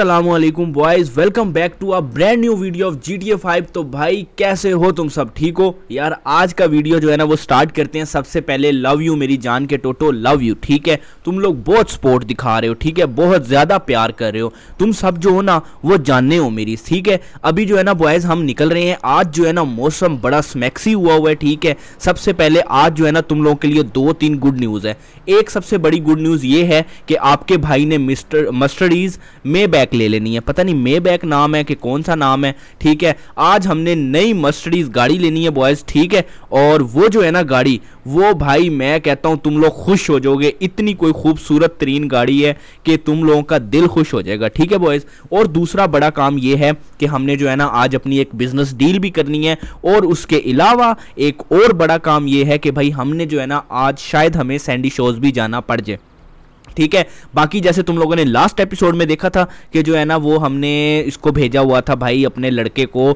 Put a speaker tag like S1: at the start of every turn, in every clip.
S1: Aslam boys welcome back to a brand new video of G T A five तो भाई कैसे हो तुम सब ठीक हो यार आज का वीडियो जो है ना वो स्टार्ट करते हैं सबसे पहले लव यू मेरी जान के टोटो लव यू ठीक है तुम लोग बहुत सपोर्ट दिखा रहे हो ठीक है बहुत ज़्यादा प्यार कर रहे हो तुम सब जो हो ना वो जानने हो मेरी ठीक है अभी जो है ना बॉयज़ हम निकल रहे हैं आज जो है ना मौसम बड़ा स्मैक्सी हुआ हुआ है ठीक है सबसे पहले आज जो है ना तुम लोगों के लिए दो तीन गुड न्यूज़ है एक सबसे बड़ी गुड न्यूज़ ये है कि आपके भाई ने मिस्टर मस्टडीज़ में बैक ले लेनी है पता नहीं मे बैक नाम है कि कौन सा नाम है ठीक है आज हमने नई मस्टडीज गाड़ी लेनी है बॉयज़ ठीक है और वो जो है ना गाड़ी वो भाई मैं कहता हूँ तुम लोग खुश हो जाओगे इतनी कोई खूबसूरत तरीन गाड़ी है कि तुम लोगों का दिल खुश हो जाएगा ठीक है बॉयज़ और दूसरा बड़ा काम ये है कि हमने जो है ना आज अपनी एक बिजनेस डील भी करनी है और उसके अलावा एक और बड़ा काम ये है कि भाई हमने जो है ना आज शायद हमें सैंडी शोज भी जाना पड़ जाए ठीक है बाकी जैसे तुम लोगों ने लास्ट एपिसोड में देखा था कि जो है ना वो हमने इसको भेजा हुआ था भाई अपने लड़के को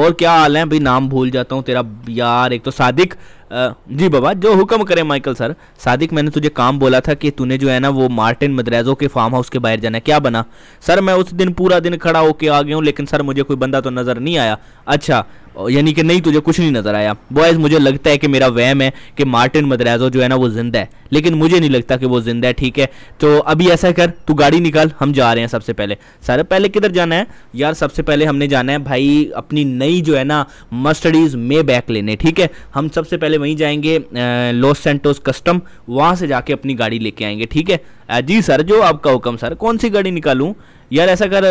S1: और क्या हाल है भाई नाम भूल जाता हूँ तेरा यार एक तो सादिक जी बाबा जो हुक्म करे माइकल सर सादिक मैंने तुझे काम बोला था कि तूने जो है ना वो मार्टिन मद्रेजो के फार्म हाउस के बाहर जाना क्या बना सर मैं उस दिन पूरा दिन खड़ा होके आ गया हूँ लेकिन सर मुझे कोई बंदा तो नज़र नहीं आया अच्छा यानी कि नहीं तुझे कुछ नहीं नजर आया बॉयज़ मुझे लगता है कि मेरा वहम है कि मार्टिन मद्राजो जो है ना वो जिंदा है लेकिन मुझे नहीं लगता कि वो जिंदा है ठीक है तो अभी ऐसा कर तू गाड़ी निकाल हम जा रहे हैं सबसे पहले सारे पहले किधर जाना है यार सबसे पहले हमने जाना है भाई अपनी नई जो है ना मस्टडीज़ मे बैक लेने ठीक है हम सबसे पहले वहीं जाएंगे लॉस सेंटोस कस्टम वहां से जाके अपनी गाड़ी लेके आएंगे ठीक है जी सर जो आपका हुक्म सर कौन सी गाड़ी निकालू यार ऐसा कर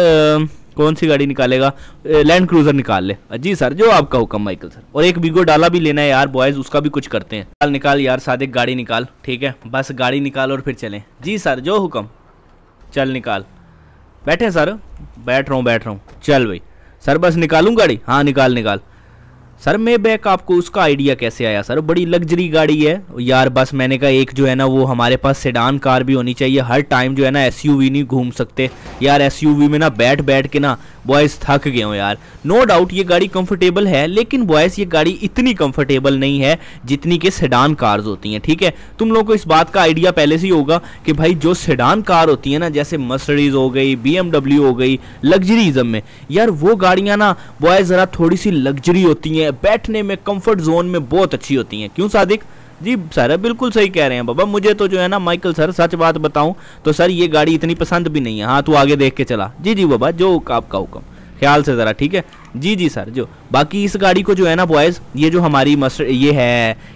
S1: कौन सी गाड़ी निकालेगा लैंड क्रूजर निकाल ले जी सर जो आपका हुक्म माइकल सर और एक बिगो डाला भी लेना है यार बॉयज उसका भी कुछ करते हैं निकाल निकाल यार सादिक गाड़ी निकाल ठीक है बस गाड़ी निकाल और फिर चलें जी सर जो हुक्म चल निकाल बैठे सर बैठ रहा हूँ बैठ रहा हूँ चल भाई सर बस निकालूँ गाड़ी हाँ निकाल निकाल सर मे बैक आपको उसका आइडिया कैसे आया सर बड़ी लग्जरी गाड़ी है यार बस मैंने कहा एक जो है ना वो हमारे पास सेडान कार भी होनी चाहिए हर टाइम जो है ना एसयूवी नहीं घूम सकते यार एसयूवी में ना बैठ बैठ के ना बॉयज़ थक गए हो यार नो डाउट ये गाड़ी कंफर्टेबल है लेकिन बॉयज़ ये गाड़ी इतनी कंफर्टेबल नहीं है जितनी के सेडान कार्स होती हैं ठीक है तुम लोगों को इस बात का आइडिया पहले से ही होगा कि भाई जो सेडान कार होती है ना जैसे मसडीज हो गई बी हो गई लग्जरीजम में यार वो गाड़ियाँ ना बॉयज़ ज़रा थोड़ी सी लग्जरी होती हैं बैठने में कम्फर्ट जोन में बहुत अच्छी होती हैं क्यों सादिक जी सर बिल्कुल सही कह रहे हैं बाबा मुझे तो जो है ना माइकल सर सच बात बताऊं तो सर ये गाड़ी इतनी पसंद भी नहीं है हाँ तू आगे देख के चला जी जी बाबा जो आपका हुक्म ख्याल से ज़रा ठीक है जी जी सर जो बाकी इस गाड़ी को जो है ना बॉयज़ ये जो हमारी मस्ट ये है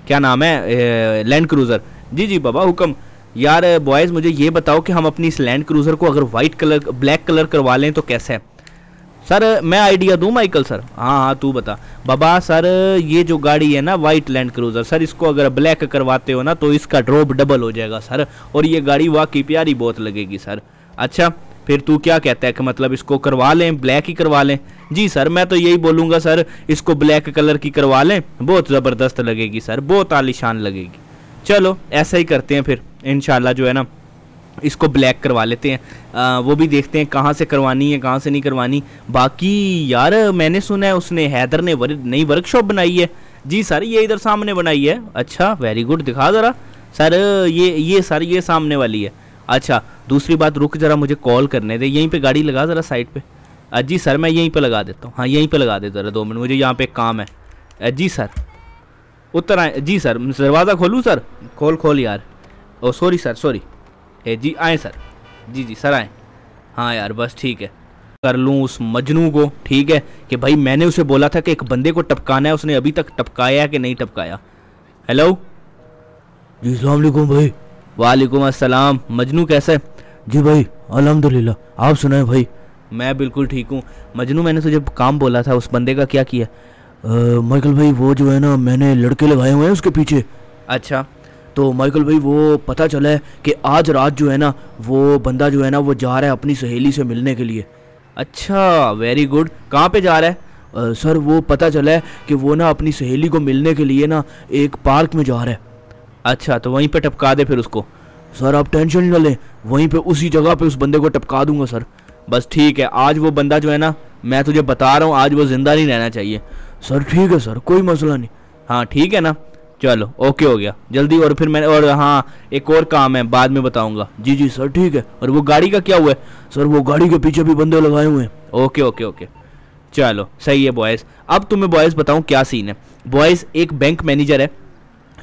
S1: क्या नाम है लैंड क्रूज़र जी जी बाबा हुक्म यार बॉयज़ मुझे ये बताओ कि हम अपनी इस लैंड क्रूज़र को अगर वाइट कलर ब्लैक कलर करवा लें तो कैसे है सर मैं आइडिया दूँ माइकल सर हाँ हाँ तू बता बाबा सर ये जो गाड़ी है ना वाइट लैंड क्रूज़र सर इसको अगर ब्लैक करवाते हो ना तो इसका ड्रॉप डबल हो जाएगा सर और ये गाड़ी वाकई प्यारी बहुत लगेगी सर अच्छा फिर तू क्या कहता है कि मतलब इसको करवा लें ब्लैक ही करवा लें जी सर मैं तो यही बोलूँगा सर इसको ब्लैक कलर की करवा लें बहुत ज़बरदस्त लगेगी सर बहुत आलिशान लगेगी चलो ऐसा ही करते हैं फिर इन जो है ना इसको ब्लैक करवा लेते हैं आ, वो भी देखते हैं कहाँ से करवानी है कहाँ से नहीं करवानी बाकी यार मैंने सुना है उसने हैदर ने वर, नई वर्कशॉप बनाई है जी सर ये इधर सामने बनाई है अच्छा वेरी गुड दिखा ज़रा सर ये ये सर ये सामने वाली है अच्छा दूसरी बात रुक ज़रा मुझे कॉल करने दे यहीं पे गाड़ी लगा ज़रा साइड पे जी सर मैं यहीं पे लगा देता हूँ हाँ यहीं पे लगा दे ज़रा दो मिनट मुझे यहाँ पे काम है जी सर उत्तर आए जी सर दरवाज़ा खोलूँ सर खोल खोल यार ओ सॉरी सर सॉरी ए जी आए सर जी जी सर आए हाँ यार बस ठीक है कर लूँ उस मजनू को ठीक है कि भाई मैंने उसे बोला था कि एक बंदे को टपकाना है उसने अभी तक टपकाया कि नहीं टपकाया हेलो जी अलैक्म भाई वालेकुम असलम मजनू कैसे जी भाई अलहमदिल्ला आप सुनाए भाई मैं बिल्कुल ठीक हूँ मजनू मैंने तुझे काम बोला था उस बंदे का क्या किया माइकल भाई वो जो है ना मैंने लड़के लगाए हुए हैं उसके पीछे अच्छा तो माइकल भाई वो पता चला है कि आज रात जो है ना वो बंदा जो है ना वो जा रहा है अपनी सहेली से मिलने के लिए अच्छा वेरी गुड कहाँ पे जा रहा है आ, सर वो पता चला है कि वो ना अपनी सहेली को मिलने के लिए ना एक पार्क में जा रहा है अच्छा तो वहीं पे टपका दे फिर उसको सर आप टेंशन ना लें वहीं पे उसी जगह पे उस बंदे को टपका दूंगा सर बस ठीक है आज वो बंदा जो है ना मैं तुझे बता रहा हूँ आज वो ज़िंदा नहीं रहना चाहिए सर ठीक है सर कोई मसला नहीं हाँ ठीक है ना चलो ओके हो गया जल्दी और फिर मैंने और हाँ एक और काम है बाद में बताऊंगा जी जी सर ठीक है और वो गाड़ी का क्या हुआ है सर वो गाड़ी के पीछे भी बंदे लगाए हुए हैं ओके ओके ओके चलो सही है बॉयज़ अब तुम्हें बॉयज़ बताऊँ क्या सीन है बॉयज़ एक बैंक मैनेजर है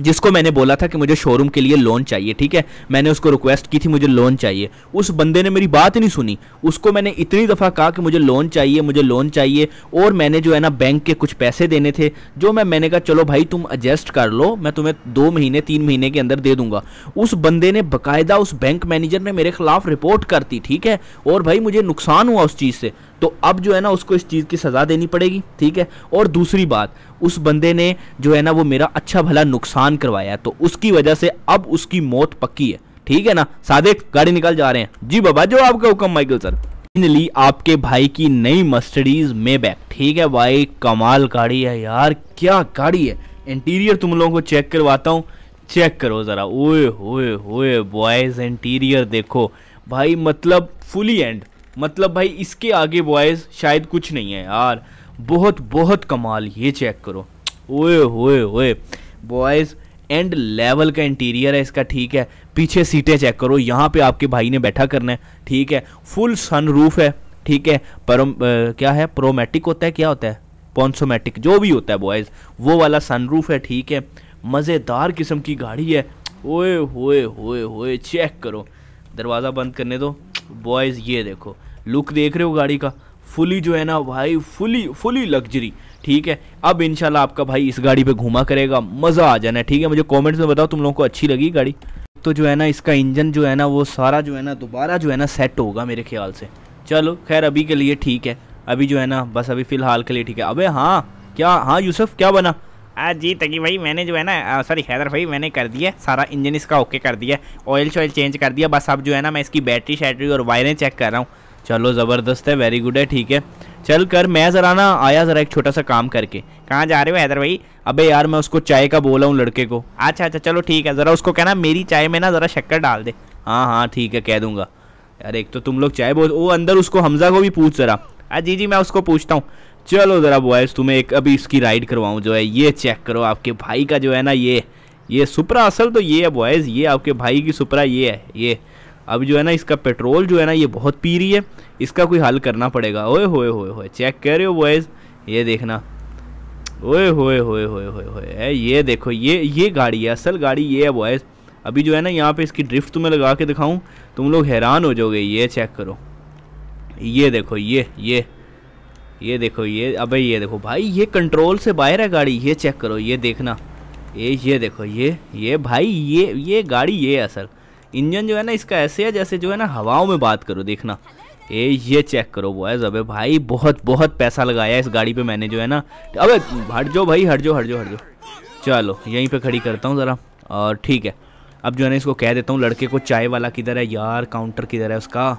S1: जिसको मैंने बोला था कि मुझे शोरूम के लिए लोन चाहिए ठीक है मैंने उसको रिक्वेस्ट की थी मुझे लोन चाहिए उस बंदे ने मेरी बात ही नहीं सुनी उसको मैंने इतनी दफ़ा कहा कि मुझे लोन चाहिए मुझे लोन चाहिए और मैंने जो है ना बैंक के कुछ पैसे देने थे जो मैं मैंने कहा चलो भाई तुम एडजस्ट कर लो मैं तुम्हें दो महीने तीन महीने के अंदर दे दूंगा उस बंदे ने बाकायदा उस बैंक मैनेजर ने मेरे खिलाफ रिपोर्ट कर ठीक है और भाई मुझे नुकसान हुआ उस चीज़ से तो अब जो है ना उसको इस चीज़ की सज़ा देनी पड़ेगी ठीक है और दूसरी बात उस बंदे ने जो है ना वो मेरा अच्छा भला नुकसान करवाया तो उसकी वजह से अब उसकी मौत पक्की है ठीक है ना सादिक गाड़ी निकल जा रहे हैं जी बाबा जो आपका हुक्म माइकल सर फाइनली आपके भाई की नई मस्टडीज में बैक ठीक है भाई कमाल गाड़ी है यार क्या गाड़ी है इंटीरियर तुम लोगों को चेक करवाता हूँ चेक करो ज़रा ओए होए होए बॉयज़ इंटीरियर देखो भाई मतलब फुली एंड मतलब भाई इसके आगे बॉयज़ शायद कुछ नहीं है यार बहुत बहुत कमाल ये चेक करो ओए ओए ओए बॉयज़ एंड लेवल का इंटीरियर है इसका ठीक है पीछे सीटें चेक करो यहाँ पे आपके भाई ने बैठा करना है ठीक है फुल सन रूफ है ठीक है पर क्या है प्रोमेटिक होता है क्या होता है पॉन्सोमेटिक जो भी होता है बॉयज़ वो वाला सनरूफ है ठीक है मज़ेदार किस्म की गाड़ी है ओए होए होए होए चेक करो दरवाज़ा बंद करने दो बॉयज़ ये देखो लुक देख रहे हो गाड़ी का फुली जो है ना भाई फुली फुली लग्जरी ठीक है अब इनशाला आपका भाई इस गाड़ी पे घूमा करेगा मज़ा आ जाना है ठीक है मुझे कमेंट्स में बताओ तुम लोगों को अच्छी लगी गाड़ी तो जो है ना इसका इंजन जो है ना वो सारा जो है ना दोबारा जो है ना सेट होगा मेरे ख्याल से चलो खैर अभी के लिए ठीक है अभी जो है ना बस अभी फ़िलहाल के लिए ठीक है अबे हाँ क्या हाँ यूसुफ क्या बना आज हाँ जी तकी भाई मैंने जो है ना सॉरी हैदर भाई मैंने कर दिया सारा इंजन इसका ओके कर दिया ऑयल शॉयल चेंज कर दिया बस अब जो है ना मैं इसकी बैटरी शैटरी और वायरें चेक कर रहा हूँ चलो ज़बरदस्त है वेरी गुड है ठीक है चल कर मैं ज़रा ना आया ज़रा एक छोटा सा काम करके कहाँ जा रहे हो हैदर भाई अबे यार मैं उसको चाय का बोला हूँ लड़के को अच्छा अच्छा चलो ठीक है ज़रा उसको कहना मेरी चाय में ना ज़रा शक्कर डाल दे हाँ हाँ ठीक है कह दूंगा यार एक तो तुम लोग चाय बोल वो अंदर उसको हमजा को भी पूछ ज़रा हाँ जी जी मैं उसको पूछता हूँ चलो ज़रा बॉयज़ तुम्हें एक अभी इसकी राइड करवाऊँ जो है ये चेक करो आपके भाई का जो है ना ये ये सुपरा असल तो ये है बॉयज़ ये आपके भाई की सुपरा ये है ये अब जो है ना इसका पेट्रोल जो है ना ये बहुत पी रही है इसका कोई हल करना पड़ेगा ओए होए होए होए चेक कर रहे हो बॉयज़ ये देखना ओए होए होए होए होए होए ये देखो ये ये गाड़ी है असल गाड़ी ये है बॉयज़ अभी जो है ना यहाँ पे इसकी ड्रिफ्ट तुम्हें लगा के दिखाऊँ तुम लोग हैरान हो जाओगे ये चेक करो ये देखो ये ये ये देखो ये अबे ये देखो भाई ये कंट्रोल से बाहर है गाड़ी ये चेक करो ये देखना ये ये देखो ये ये भाई ये ये गाड़ी ये है असल इंजन जो है ना इसका ऐसे है जैसे जो है ना हवाओं में बात करो देखना ए ये चेक करो बॉयज अबे भाई बहुत बहुत पैसा लगाया इस गाड़ी पे मैंने जो है ना अबे हट जाओ भाई हट जाओ हट जाओ हट जाओ चलो यहीं पे खड़ी करता हूँ ज़रा और ठीक है अब जो है ना इसको कह देता हूँ लड़के को चाय वाला किधर है यार काउंटर किधर है उसका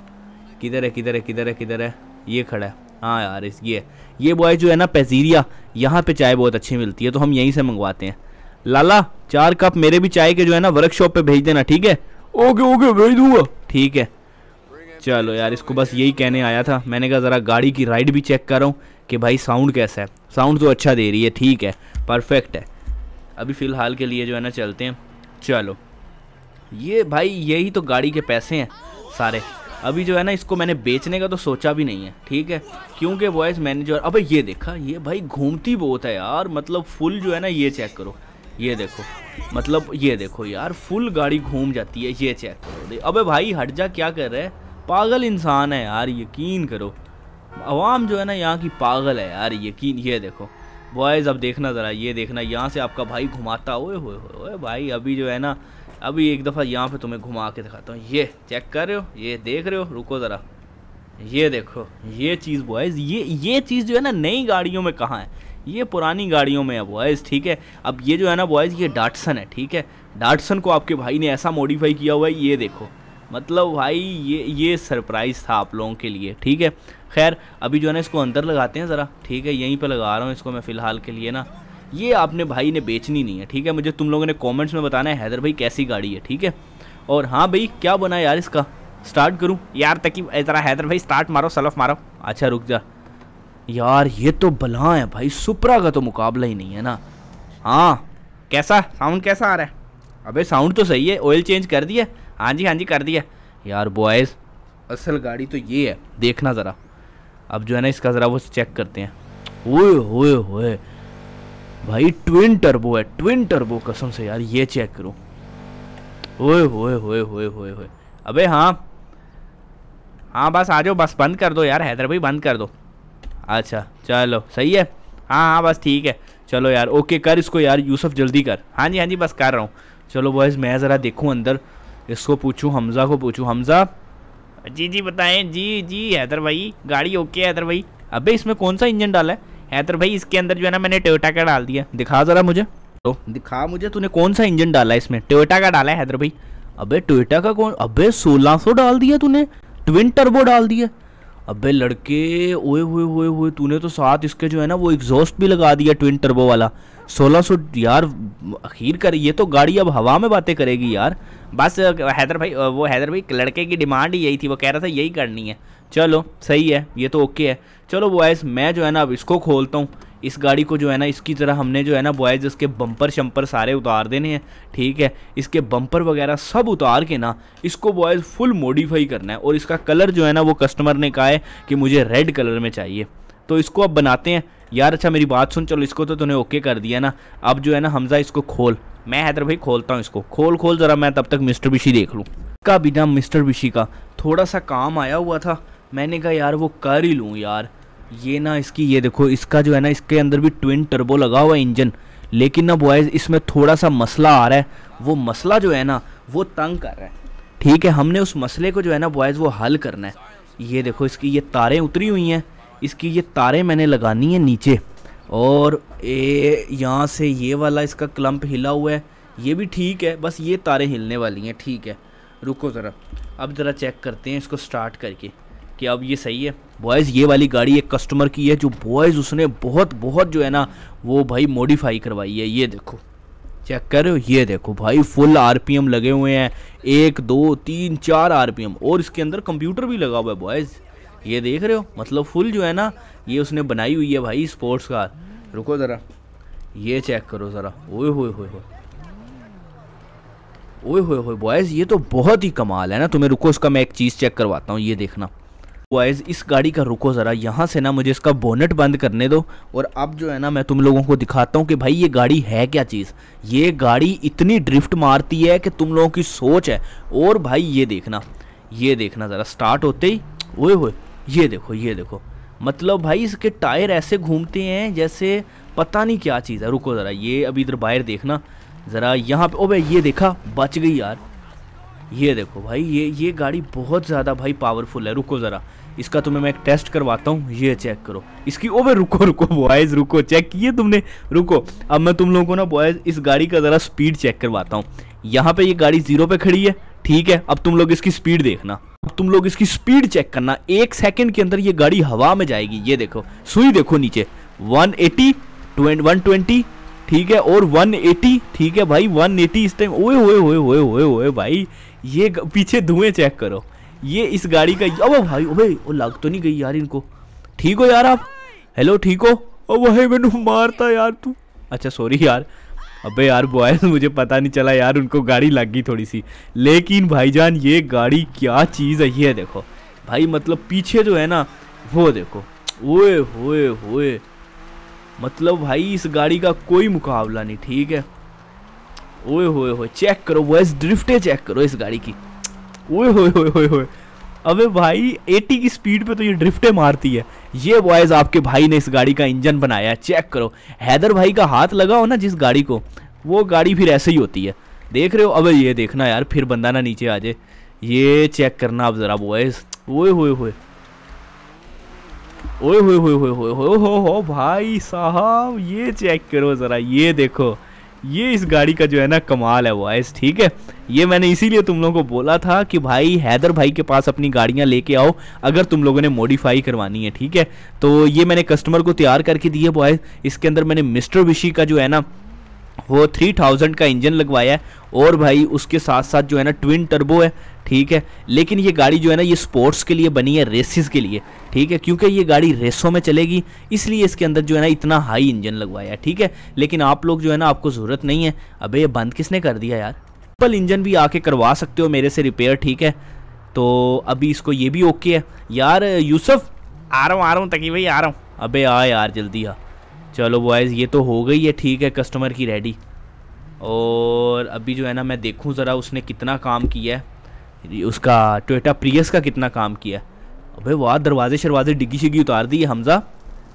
S1: किधर है किधर है किधर है किधर है ये खड़ा है हाँ यार इस ये ये बॉय जो है ना पेजीरिया यहाँ पर चाय बहुत अच्छी मिलती है तो हम यहीं से मंगवाते हैं लाला चार कप मेरे भी चाय के जो है ना वर्कशॉप पर भेज देना ठीक है ओके ओके भेज दूंगा ठीक है चलो यार इसको बस यही कहने आया था मैंने कहा ज़रा गाड़ी की राइड भी चेक हूँ कि भाई साउंड कैसा है साउंड तो अच्छा दे रही है ठीक है परफेक्ट है अभी फ़िलहाल के लिए जो है ना चलते हैं चलो ये भाई यही तो गाड़ी के पैसे हैं सारे अभी जो है ना इसको मैंने बेचने का तो सोचा भी नहीं है ठीक है क्योंकि वॉइस मैनेजर अब ये देखा ये भाई घूमती बहुत है यार मतलब फुल जो है ना ये चेक करो ये देखो मतलब ये देखो यार फुल गाड़ी घूम जाती है ये चेक करो दे अबे भाई हट जा क्या कर रहे हैं पागल इंसान है यार यकीन करो आवाम जो है ना यहाँ की पागल है यार यकीन ये देखो बॉयज़ अब देखना ज़रा ये देखना यहाँ से आपका भाई घुमाता ओए होए होए भाई अभी जो है ना अभी एक दफ़ा यहाँ पे तुम्हें घुमा के दिखाता हूँ ये चेक कर रहे हो ये देख रहे हो रुको ज़रा ये देखो ये चीज़ बॉयज़ ये ये चीज़ जो है ना नई गाड़ियों में कहाँ है ये पुरानी गाड़ियों में है बॉयज़ ठीक है अब ये जो है ना बॉयज़ ये डाटसन है ठीक है डाटसन को आपके भाई ने ऐसा मॉडिफाई किया हुआ है ये देखो मतलब भाई ये ये सरप्राइज़ था आप लोगों के लिए ठीक है खैर अभी जो है ना इसको अंदर लगाते हैं ज़रा ठीक है यहीं पर लगा रहा हूँ इसको मैं फ़िलहाल के लिए ना ये आपने भाई ने बेचनी नहीं है ठीक है मुझे तुम लोगों ने कॉमेंट्स में बताना है हैदर भाई कैसी गाड़ी है ठीक है और हाँ भाई क्या बना यार इसका स्टार्ट करूँ यार तक ज़रा हैदर भाई स्टार्ट मारो सलफ मारो अच्छा रुक जा यार ये तो भला है भाई सुपरा का तो मुकाबला ही नहीं है ना हाँ कैसा साउंड कैसा आ रहा है अबे साउंड तो सही है ऑयल चेंज कर दिया हाँ जी हाँ जी कर दिया यार बॉयज़ असल गाड़ी तो ये है देखना ज़रा अब जो है ना इसका ज़रा वो चेक करते हैं ओए होए होए भाई ट्विन टर्बो है ट्विन टर्बो कसम से यार ये चेक करो ओए होए होए होए होए होए अबे हाँ हाँ बस आ जाओ बस बंद कर दो यार हैदर भाई बंद कर दो अच्छा चलो सही है हाँ हाँ बस ठीक है चलो यार ओके कर इसको यार यूसुफ जल्दी कर हाँ जी हाँ जी बस कर रहा हूँ चलो बॉयज़ मैं ज़रा देखूँ अंदर इसको पूछूँ हमज़ा को पूछूँ हमज़ा जी जी बताएं जी जी हैदर भाई गाड़ी ओके हैदर भाई अबे इसमें कौन सा इंजन डाला है हैदर भाई इसके अंदर जो है ना मैंने टोयोटा का डाल दिया दिखा ज़रा मुझे तो दिखा मुझे तूने कौन सा इंजन डाला है इसमें टोयोटा का डाला है हैदर भाई अबे टोयोटा का कौन अबे सोलह सौ डाल दिया तूने ट्विन टर्बो डाल दिया अबे लड़के ओए हुए हुए हुए तूने तो साथ इसके जो है ना वो एग्जॉस्ट भी लगा दिया ट्विन टर्बो वाला 1600 यार अखीर कर ये तो गाड़ी अब हवा में बातें करेगी यार बस हैदर भाई वो हैदर भाई लड़के की डिमांड ही यही थी वो कह रहा था यही करनी है चलो सही है ये तो ओके है चलो वो मैं जो है ना अब इसको खोलता हूँ इस गाड़ी को जो है ना इसकी तरह हमने जो है ना बॉयज़ इसके बम्पर शम्पर सारे उतार देने हैं ठीक है इसके बम्पर वगैरह सब उतार के ना इसको बॉयज़ फुल मॉडिफाई करना है और इसका कलर जो है ना वो कस्टमर ने कहा है कि मुझे रेड कलर में चाहिए तो इसको अब बनाते हैं यार अच्छा मेरी बात सुन चलो इसको तो तूने ओके कर दिया ना अब जो है ना हमजा इसको खोल मैं हैदर भाई खोलता हूँ इसको खोल खोल ज़रा मैं तब तक मिस्टर बिशी देख लूँ का बिना मिस्टर बिशी का थोड़ा सा काम आया हुआ था मैंने कहा यार वो कर ही लूँ यार ये ना इसकी ये देखो इसका जो है ना इसके अंदर भी ट्विन टर्बो लगा हुआ है इंजन लेकिन ना बॉयज़ इसमें थोड़ा सा मसला आ रहा है वो मसला जो है ना वो तंग कर रहा है ठीक है हमने उस मसले को जो है ना बॉयज़ वो हल करना है ये देखो इसकी ये तारें उतरी हुई हैं इसकी ये तारें मैंने लगानी है नीचे और ए यहाँ से ये वाला इसका क्लम्प हिला हुआ है ये भी ठीक है बस ये तारें हिलने वाली हैं ठीक है रुको ज़रा अब ज़रा चेक करते हैं इसको स्टार्ट करके कि अब ये सही है बॉयज़ ये वाली गाड़ी एक कस्टमर की है जो बॉयज़ उसने बहुत बहुत जो है ना वो भाई मॉडिफाई करवाई है ये देखो चेक कर रहे हो ये देखो भाई फुल आरपीएम लगे हुए हैं एक दो तीन चार आरपीएम और इसके अंदर कंप्यूटर भी लगा हुआ है बॉयज़ ये देख रहे हो मतलब फुल जो है ना ये उसने बनाई हुई है भाई स्पोर्ट्स कार रुको ज़रा ये चेक करो ज़रा ओए होए होए हो ओए होए होए बॉयज़ ये तो बहुत ही कमाल है ना तुम्हें रुको इसका मैं एक चीज़ चेक करवाता हूँ ये देखना वाइज इस गाड़ी का रुको ज़रा यहाँ से ना मुझे इसका बोनेट बंद करने दो और अब जो है ना मैं तुम लोगों को दिखाता हूँ कि भाई ये गाड़ी है क्या चीज़ ये गाड़ी इतनी ड्रिफ्ट मारती है कि तुम लोगों की सोच है और भाई ये देखना ये देखना ज़रा स्टार्ट होते ही ओए हो ये देखो ये देखो मतलब भाई इसके टायर ऐसे घूमते हैं जैसे पता नहीं क्या चीज़ है रुको ज़रा ये अभी इधर बाहर देखना ज़रा यहाँ पे भाई ये देखा बच गई यार ये देखो भाई ये ये गाड़ी बहुत ज़्यादा भाई पावरफुल है रुको ज़रा इसका तुम्हें मैं एक टेस्ट करवाता हूँ ये चेक करो इसकी ओ भाई रुको रुको बॉयज़ रुको चेक किए तुमने रुको अब मैं तुम लोगों को ना बॉयज़ इस गाड़ी का ज़रा स्पीड चेक करवाता हूँ यहाँ पे ये गाड़ी जीरो पे खड़ी है ठीक है अब तुम लोग इसकी स्पीड देखना अब तुम लोग इसकी स्पीड चेक करना एक सेकंड के अंदर ये गाड़ी हवा में जाएगी ये देखो सुई देखो नीचे वन ट्वेंटी ठीक है और 180 ठीक है भाई 180 इस टाइम ओए ओए ओए ओए ओए ओए भाई ये पीछे धुएं चेक करो ये इस गाड़ी का अब भाई अबे वो लग तो नहीं गई यार इनको ठीक हो यार आप हेलो ठीक हो अब भाई मैनू मारता यार तू अच्छा सॉरी यार अबे यार बॉय मुझे पता नहीं चला यार उनको गाड़ी लग गई थोड़ी सी लेकिन भाईजान ये गाड़ी क्या चीज़ है ये देखो भाई मतलब पीछे जो है ना वो देखो ओए होए होए मतलब भाई इस गाड़ी का कोई मुकाबला नहीं ठीक है ओए होए हो चेक करो वॉइस ड्रिफ्टे चेक करो इस गाड़ी की ओए होए होए होए होए अबे भाई 80 की स्पीड पे तो ये ड्रिफ्टे मारती है ये बॉयज आपके भाई ने इस गाड़ी का इंजन बनाया है चेक करो हैदर भाई का हाथ लगा हो ना जिस गाड़ी को वो गाड़ी फिर ऐसे ही होती है देख रहे हो अबे ये देखना यार फिर बंदा ना नीचे आ जाए ये चेक करना आप ज़रा बॉयज ओए होए होए ओए होए होए होए होए हो हो भाई साहब ये चेक करो ज़रा ये देखो ये इस गाड़ी का जो है ना कमाल है वॉइस ठीक है ये मैंने इसीलिए तुम लोगों को बोला था कि भाई हैदर भाई के पास अपनी गाड़ियां लेके आओ अगर तुम लोगों ने मॉडिफाई करवानी है ठीक है तो ये मैंने कस्टमर को तैयार करके दी है बॉयज़ इसके अंदर मैंने मिस्टर विशी का जो है ना वो थ्री थाउजेंड का इंजन लगवाया है और भाई उसके साथ साथ जो है ना ट्विन टर्बो है ठीक है लेकिन ये गाड़ी जो है ना ये स्पोर्ट्स के लिए बनी है रेसिस के लिए ठीक है क्योंकि ये गाड़ी रेसों में चलेगी इसलिए इसके अंदर जो है ना इतना हाई इंजन लगवाया है ठीक है लेकिन आप लोग जो है ना आपको ज़रूरत नहीं है अबे ये बंद किसने कर दिया यार ट्रिपल इंजन भी आके करवा सकते हो मेरे से रिपेयर ठीक है तो अभी इसको ये भी ओके है यार यूसुफ आ रहा हूँ आ रहा हूँ तकी भाई आ रहा हूँ अबे आ यार जल्दी आ चलो बॉयज़ ये तो हो गई है ठीक है कस्टमर की रेडी और अभी जो है ना मैं देखूँ ज़रा उसने कितना काम किया है उसका टोटा प्रियस का कितना काम किया अबे वाह दरवाजे शरवाजे डिग्गी शिग्गी उतार दी है हमज़ा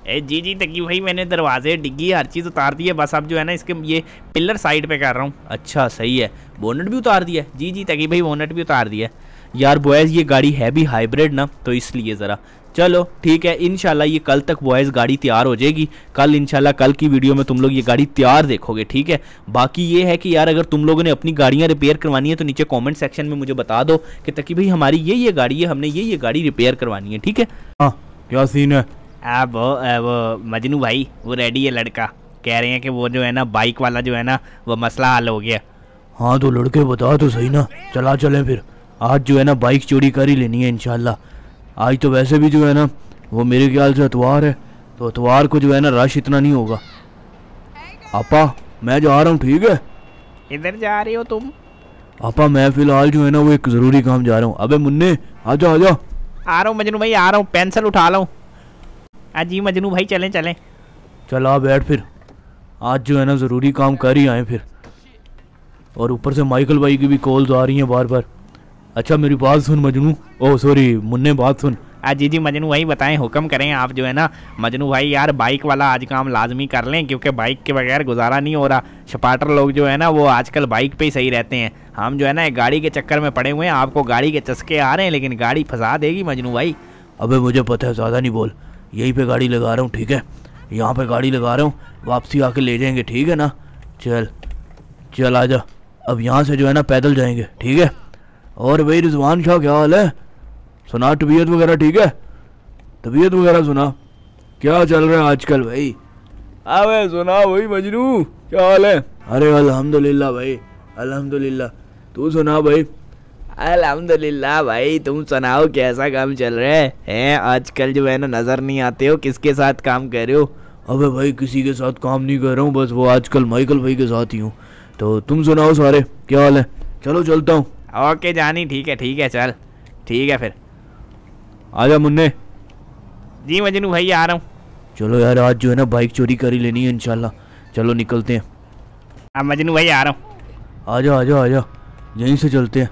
S1: ए जी जी तकी भाई मैंने दरवाजे डिग्गी हर चीज़ उतार दी है बस अब जो है ना इसके ये पिलर साइड पे कर रहा हूँ अच्छा सही है बोनट भी उतार दिया जी जी तकी भाई बोनट भी उतार दिया यार बॉयज़ ये गाड़ी है भी हाइब्रिड ना तो इसलिए ज़रा चलो ठीक है इनशाला ये कल तक बॉयज़ गाड़ी तैयार हो जाएगी कल इनशाला कल की वीडियो में तुम लोग ये गाड़ी तैयार देखोगे ठीक है बाकी ये है कि यार अगर तुम लोगों ने अपनी गाड़ियाँ रिपेयर करवानी है तो नीचे कॉमेंट सेक्शन में मुझे बता दो कि तकी भाई हमारी ये ये गाड़ी है हमने ये ये गाड़ी रिपेयर करवानी है ठीक है हाँ क्या सीन है अब वो मजनू भाई वो रेडी है लड़का कह रहे हैं कि वो जो है ना बाइक वाला जो है ना वो मसला हल हो गया हाँ तो लड़के बता तो सही ना चला चले फिर आज जो है ना बाइक चोरी कर ही लेनी है इनशाला आज तो वैसे भी जो है ना वो मेरे ख्याल से अतवार है तो अतवार को जो है ना रश इतना नहीं होगा आपा मैं जा रहा हूँ ठीक है इधर जा रही हो तुम आपा मैं फिलहाल जो है ना वो एक ज़रूरी काम जा रहा हूँ अबे मुन्ने आ जाओ आ जाओ आ रहा हूँ मजनू भाई आ रहा हूँ पेंसिल उठा लो हूँ आज मजनू भाई चलें चलें चल आ बैठ फिर आज जो है ना ज़रूरी काम कर ही आए फिर और ऊपर से माइकल भाई की भी कॉल्स आ रही हैं बार बार अच्छा मेरी बात सुन मजनू ओह सॉरी मुन्ने बात सुन हाँ जी जी मजनू भाई बताएं हुक्म करें आप जो है ना मजनू भाई यार बाइक वाला आज काम लाजमी कर लें क्योंकि बाइक के बगैर गुजारा नहीं हो रहा छपाटर लोग जो है ना वो आजकल बाइक पे ही सही रहते हैं हम जो है ना एक गाड़ी के चक्कर में पड़े हुए हैं आपको गाड़ी के चस्के आ रहे हैं लेकिन गाड़ी फंसा देगी मजनू भाई अबे मुझे पता है ज़्यादा नहीं बोल यहीं पर गाड़ी लगा रहा हूँ ठीक है यहाँ पर गाड़ी लगा रहा हूँ वापसी आके ले जाएंगे ठीक है ना चल चल आ जा अब यहाँ से जो है ना पैदल जाएंगे ठीक है और भाई रिजवान शाह क्या हाल है सुना तबीयत वगैरह ठीक है तबीयत वगैरह सुना क्या चल रहा है आजकल भाई अरे सुना भाई मजनू क्या हाल है अरे अल्हम्दुलिल्लाह भाई अल्हम्दुलिल्लाह तू सुना भाई अल्हम्दुलिल्लाह भाई तुम सुनाओ कैसा काम चल रहा है हैं आजकल जो है ना नज़र नहीं आते हो किसके साथ काम कर रहे हो अबे भाई किसी के साथ काम नहीं कर रहा हूँ बस वो आजकल माइकल भाई के साथ ही हूँ तो तुम सुनाओ सारे क्या हाल है चलो चलता हूँ ओके जानी ठीक है ठीक है चल ठीक है फिर आ जा मुन्ने जी मजनू भाई आ रहा हूँ चलो यार आज जो है ना बाइक चोरी कर ही लेनी है इनशाला चलो निकलते हैं अब हाँ, मजनू भाई आ रहा हूँ आ जा आ जा आ जा यहीं से चलते हैं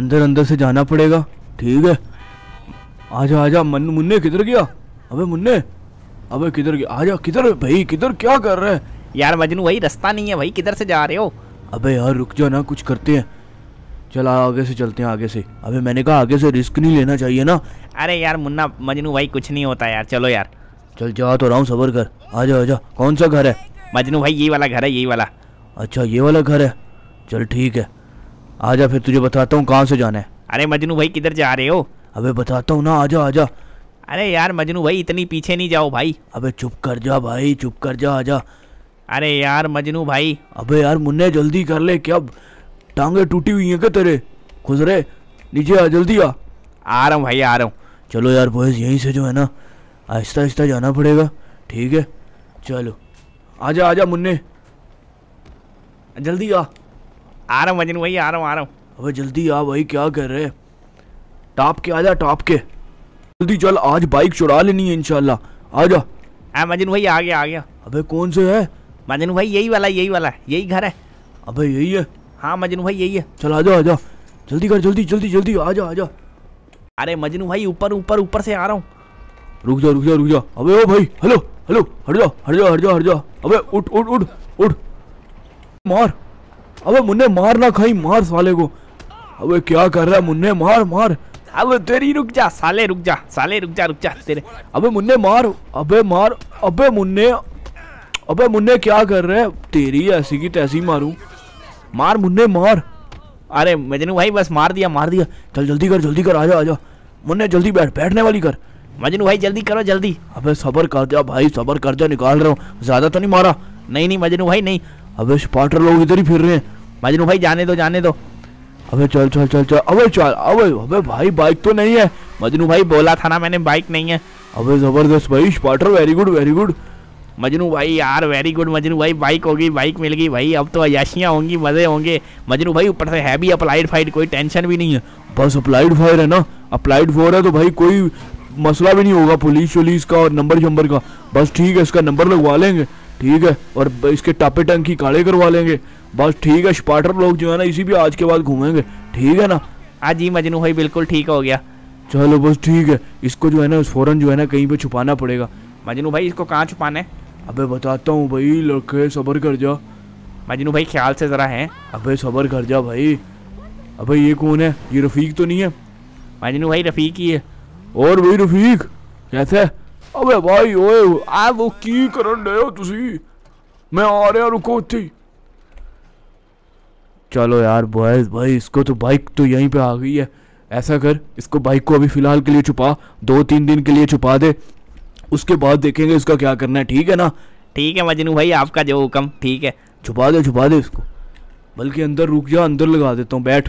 S1: अंदर अंदर से जाना पड़ेगा ठीक है आ जाओ मन मुन्ने किधर गया अबे मुन्ने अबे किधर गया आ जाओ किधर भाई किधर क्या कर रहे हैं यार मजनू भाई रास्ता नहीं है भाई किधर से जा रहे हो अबे यार रुक जाओ ना कुछ करते हैं चला आगे से चलते हैं आगे से अबे मैंने कहा आगे से रिस्क नहीं लेना चाहिए ना अरे यार मुन्ना मजनू भाई कुछ नहीं होता यार चलो यार चल जा तो रहा हूँ सबर कर आ जा आ जा कौन सा घर है मजनू भाई यही वाला घर है यही वाला अच्छा ये वाला घर है चल ठीक है आ जा फिर तुझे बताता हूँ कहाँ से जाना है अरे मजनू भाई किधर जा रहे हो अबे बताता हूँ ना आ जा आ जा अरे यार मजनू भाई इतनी पीछे नहीं जाओ भाई अबे चुप कर जा भाई चुप कर जा आ जा अरे यार मजनू भाई अबे यार मुन्ने जल्दी कर ले क्या टांगे टूटी हुई हैं क्या तेरे खुजरे नीचे आ जल्दी आ आ रहा हूँ भाई आ रहा हूँ चलो यार बॉयज़ यहीं से जो है ना आहिस्ता आहिस्ता जाना पड़ेगा ठीक है चलो आजा आजा मुन्ने जल्दी आ आ रहा हूँ भाई आ रहा हूँ आ रहा हूँ अबे जल्दी आ भाई क्या कर रहे टॉप के आजा टॉप के जल्दी चल आज बाइक चुरा लेनी है इनशाला आजा हाँ मजनू भाई आ गया आ गया अबे कौन से है मजन भाई यही वाला यही वाला यही घर है अबे यही है हाँ मजनू भाई यही है चल आ जाओ आ जाओ जल्दी कर जल्दी जल्दी जल्दी आ जाओ आ जाओ अरे मजनू भाई ऊपर ऊपर ऊपर से आ रहा हूँ रुक जाओ रुक जाओ रुक जाओ अबे ओ भाई हेलो हेलो हट जाओ हट जाओ हट जाओ हट जाओ अबे उठ उठ उठ उठ मार अबे मुन्ने मार ना खाई मार साले को अबे क्या कर रहा है मुन्ने मार मार अब तेरी रुक जा साले रुक जा साले रुक जा रुक जा तेरे अबे मुन्ने मार अबे मार अबे मुन्ने अबे मुन्ने क्या कर रहे है तेरी ऐसी की तैसी मारूं मार मुन्ने मार अरे मजनू भाई बस मार दिया मार दिया चल जल्दी कर जल्दी कर आ जा मुन्ने जल्दी बैठ बैठने वाली कर मजनू भाई जल्दी करो जल्दी अबे सबर कर दिया भाई सबर कर दिया निकाल रहा हूँ ज़्यादा तो नहीं मारा नहीं नहीं मजनू भाई नहीं अबे स्पॉटर लोग इधर ही फिर रहे हैं मजनू भाई जाने दो जाने दो अबे चल चल चल चल अबे चल अबे अबे भाई बाइक तो नहीं है मजनू भाई बोला था ना मैंने बाइक नहीं है अबे ज़बरदस्त भाई spotter very good very good Majnu भाई यार वेरी गुड मजनू भाई बाइक होगी बाइक मिल गई भाई अब तो अयाशियाँ होंगी मज़े होंगे मजनू भाई ऊपर से है भी अप्लाइड फाइट कोई टेंशन भी नहीं है बस अप्लाइड फायर है ना अप्लाइड फोर है तो भाई कोई मसला भी नहीं होगा पुलिस वुलिस का और नंबर शंबर का बस ठीक है इसका नंबर लगवा लेंगे ठीक है और इसके टापे टंकी काले करवा लेंगे बस ठीक है स्पाटर लोग जो है ना इसी भी आज के बाद घूमेंगे ठीक है ना हाँ जी मजनू भाई बिल्कुल ठीक हो गया चलो बस ठीक है इसको जो है ना फ़ौरन जो है ना कहीं पे छुपाना पड़ेगा मजनू भाई इसको कहाँ छुपाना है अबे बताता हूँ भाई लड़के सबर कर जा मजनू भाई ख्याल से ज़रा हैं अबे सबर कर जा भाई अबे ये कौन है ये रफ़ीक तो नहीं है मजनू भाई रफ़ीक ही है और भाई रफ़ीक कैसे अबे भाई ओए आ वो की करन रहे हो तुसी मैं आ रहा रुको थी चलो यार बॉयज भाई इसको तो बाइक तो यहीं पे आ गई है ऐसा कर इसको बाइक को अभी फ़िलहाल के लिए छुपा दो तीन दिन के लिए छुपा दे उसके बाद देखेंगे इसका क्या करना है ठीक है ना ठीक है मजनू भाई आपका जो हुक्म ठीक है छुपा दे छुपा दे इसको बल्कि अंदर रुक जा अंदर लगा देता हूँ बैठ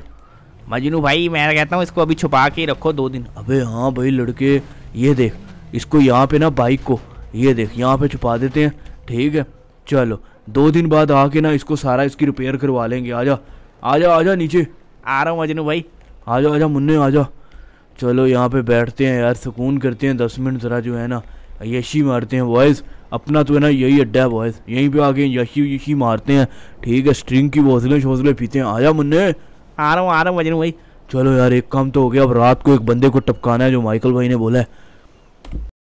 S1: मजनू भाई मैं कहता हूँ इसको अभी छुपा के रखो दो दिन अबे हाँ भाई लड़के ये देख इसको यहाँ पे ना बाइक को ये देख यहाँ पे छुपा देते हैं ठीक है चलो दो दिन बाद आके ना इसको सारा इसकी रिपेयर करवा लेंगे आजा आजा आजा नीचे आ रहा हूँ मजनू भाई आजा आजा मुन्ने आजा चलो यहाँ पे बैठते हैं यार सुकून करते हैं दस मिनट ज़रा जो है ना यशी मारते हैं वॉइस अपना तो है ना यही अड्डा है वॉइस यहीं पे आके यशी यशी मारते हैं ठीक है स्ट्रिंग की भोसले शोसले पीते हैं आया मुन्ने आ रहा हूँ आ रहा हूँ भाई चलो यार एक काम तो हो गया अब रात को एक बंदे को टपकाना है जो माइकल भाई ने बोला है